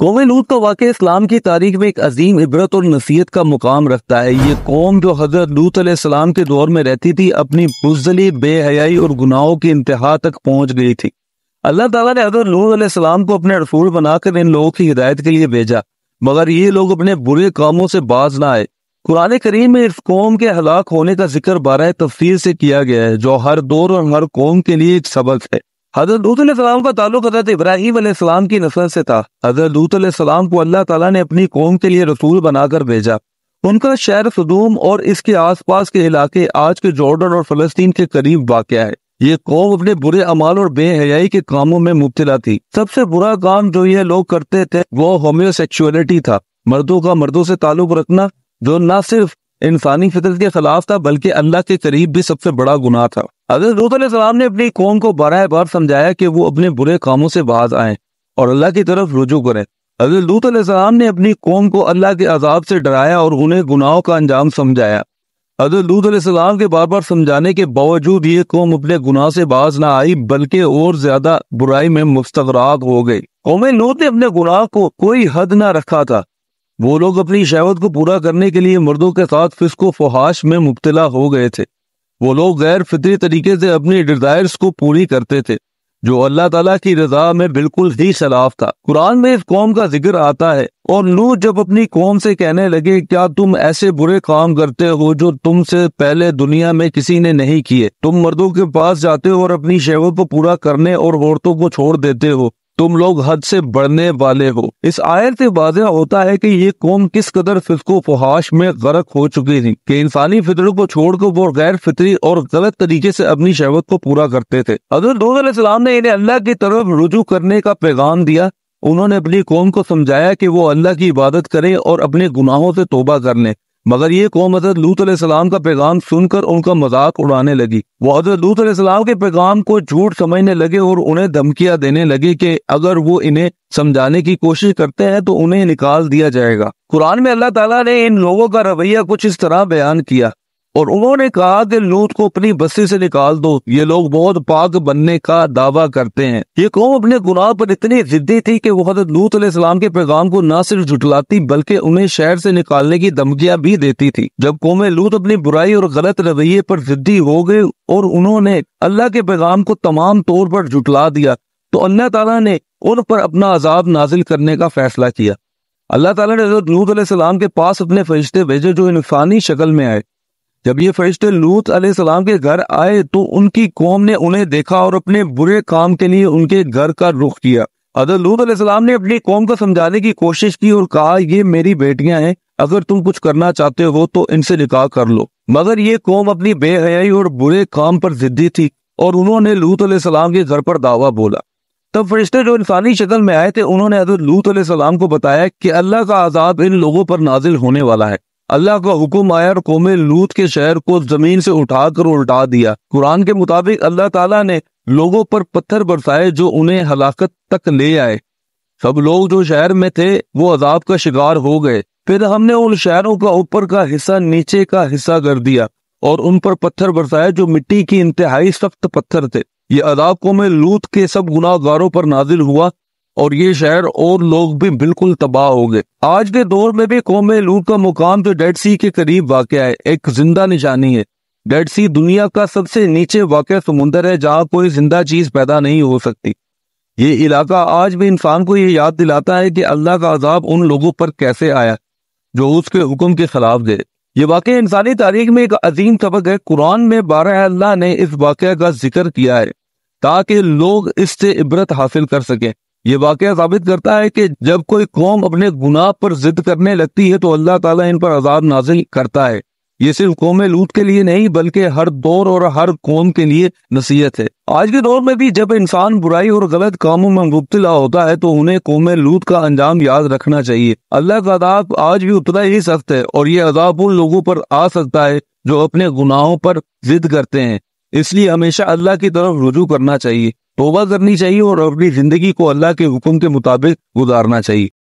कौम लूत का वाक़ इस्लाम की तारीख में एक अजीम इबरत और नसीहत का मुकाम रखता है ये कौम जो हज़रत लूत सलाम के दौर में रहती थी अपनी बुजली बेहयाई और गुनाहों की इंतहा तक पहुंच गई थी अल्लाह ताला ने हज़रत लूत सलाम को अपने रसूल बनाकर इन लोगों की हिदायत के लिए भेजा मगर ये लोग अपने बुरे कामों से बाज ना आए कुरान करीम में इस कौम के हलाक होने का जिक्र बारह तफसीर से किया गया है जो हर दौर और हर कौम के लिए एक सबक है हजरत लूत का ताल्लुक हजरत इब्राहिम की नस्ल से था हजरत लूत सलाम को अल्लाह ताला ने अपनी कौम के लिए रसूल बनाकर भेजा उनका शहर सदूम और इसके आसपास के इलाके आज के जॉर्डन और फलस्तीन के करीब वाक़ है ये कौम अपने बुरे अमाल और बेहयाई के कामों में मुबतला थी सबसे बुरा काम जो ये लोग करते थे वो होम्योसेक्सुअलिटी था मर्दों का मर्दों से ताल्लुक रखना जो न सिर्फ इंसानी फितरत के खिलाफ था बल्कि अल्लाह के करीब भी सबसे बड़ा गुनाह था हजरत सलाम ने अपनी कौम को बारह बार समझाया कि वो अपने बुरे कामों से बाज आए और अल्लाह की तरफ रुजू करें हजरत सलाम ने अपनी कौम को अल्लाह के अजाब से डराया और उन्हें गुनाहों का अंजाम समझाया हजरत सलाम के बार बार समझाने के बावजूद ये कौम अपने गुनाह से बाज ना आई बल्कि और ज्यादा बुराई में मुस्तराक हो गई कौम लूत ने अपने गुनाह को कोई हद ना रखा था वो लोग अपनी शहवत को पूरा करने के लिए मर्दों के साथ फिसको फहाश में मुबतला हो गए थे वो लोग गैर फितरी तरीके से अपनी डिजायर्स को पूरी करते थे जो अल्लाह तला की रजा में बिल्कुल ही सलाफ था कुरान में इस कौम का जिक्र आता है और लू जब अपनी कौम से कहने लगे क्या तुम ऐसे बुरे काम करते हो जो तुमसे पहले दुनिया में किसी ने नहीं किए तुम मर्दों के पास जाते हो और अपनी शेवों को पूरा करने और औरतों को छोड़ देते हो तुम लोग हद से बढ़ने वाले हो इस आयर से वाजह होता है कि ये कौम किस कदर फिसको फहाश में गर्क हो चुकी थी कि इंसानी फितर को छोड़कर वो गैर फितरी और गलत तरीके से अपनी शहवत को पूरा करते थे हजरत इस्लाम ने इन्हें अल्लाह की तरफ रुजू करने का पैगाम दिया उन्होंने अपनी कौम को समझाया कि वो अल्लाह की इबादत करें और अपने गुनाहों से तोबा कर लें मगर ये कौम हजरत लूत सलाम का पैगाम सुनकर उनका मजाक उड़ाने लगी वो हजरत लूत सलाम के पैगाम को झूठ समझने लगे और उन्हें धमकियां देने लगे कि अगर वो इन्हें समझाने की कोशिश करते हैं तो उन्हें निकाल दिया जाएगा कुरान में अल्लाह ताला ने इन लोगों का रवैया कुछ इस तरह बयान किया और उन्होंने कहा कि लूत को अपनी बस्ती से निकाल दो ये लोग बहुत पाक बनने का दावा करते हैं ये कौम अपने गुनाह पर इतनी जिद्दी थी कि वो हजरत लूत अलैहिस्सलाम के पैगाम को न सिर्फ जुटलाती बल्कि उन्हें शहर से निकालने की धमकियां भी देती थी जब कौम लूत अपनी बुराई और गलत रवैये पर जिद्दी हो गई और उन्होंने अल्लाह के पैगाम को तमाम तौर पर जुटला दिया तो अल्लाह ताला ने उन पर अपना आजाब नाजिल करने का फैसला किया अल्लाह ताला ने हजरत लूत के पास अपने फरिश्ते भेजे जो इंसानी शक्ल में आए जब ये फरिश्ते लूत सलाम के घर आए तो उनकी कौम ने उन्हें देखा और अपने बुरे काम के लिए उनके घर का रुख किया अदर लूत सलाम ने अपनी कौम को समझाने की कोशिश की और कहा ये मेरी बेटियां हैं अगर तुम कुछ करना चाहते हो तो इनसे निकाह कर लो मगर ये कौम अपनी बेहयाई और बुरे काम पर जिद्दी थी और उन्होंने लूत सलाम के घर पर दावा बोला तब फरिश्ते जो इंसानी शक्ल में आए थे उन्होंने अदर लूत सलाम को बताया कि अल्लाह का आजाब इन लोगों पर नाजिल होने वाला है अल्लाह का हुक्म आया और कौम लूत के शहर को जमीन से उठाकर उल्टा दिया कुरान के मुताबिक अल्लाह ताला ने लोगों पर पत्थर बरसाए जो उन्हें हलाकत तक ले आए सब लोग जो शहर में थे वो अजाब का शिकार हो गए फिर हमने उन शहरों का ऊपर का हिस्सा नीचे का हिस्सा कर दिया और उन पर पत्थर बरसाए जो मिट्टी की इंतहाई सख्त पत्थर थे ये अदाब को में लूत के सब गुनाहगारों पर नाजिल हुआ और ये शहर और लोग भी बिल्कुल तबाह हो गए आज के दौर में भी कौम लूट का मुकाम जो डेड सी के करीब वाक़ है एक जिंदा निशानी है डेड सी दुनिया का सबसे नीचे वाक़ समुंदर है जहाँ कोई जिंदा चीज पैदा नहीं हो सकती ये इलाका आज भी इंसान को ये याद दिलाता है कि अल्लाह का अजाब उन लोगों पर कैसे आया जो उसके हुक्म के खिलाफ गए ये वाक़ इंसानी तारीख में एक अजीम सबक है कुरान में बारह अल्लाह ने इस वाक़ का जिक्र किया है ताकि लोग इससे इबरत हासिल कर सकें ये वाक़ साबित करता है कि जब कोई कौम अपने गुनाह पर जिद करने लगती है तो अल्लाह ताला इन पर आजाद नाजिल करता है ये सिर्फ कौम लूट के लिए नहीं बल्कि हर दौर और हर कौम के लिए नसीहत है आज के दौर में भी जब इंसान बुराई और गलत कामों में मुबतला होता है तो उन्हें कौम लूट का अंजाम याद रखना चाहिए अल्लाह का अदाब आज भी उतना ही सख्त है और ये अदाब उन लोगों पर आ सकता है जो अपने गुनाहों पर जिद करते हैं इसलिए हमेशा अल्लाह की तरफ रुजू करना चाहिए तोबा करनी चाहिए और अपनी जिंदगी को अल्लाह के हुक्म के मुताबिक गुजारना चाहिए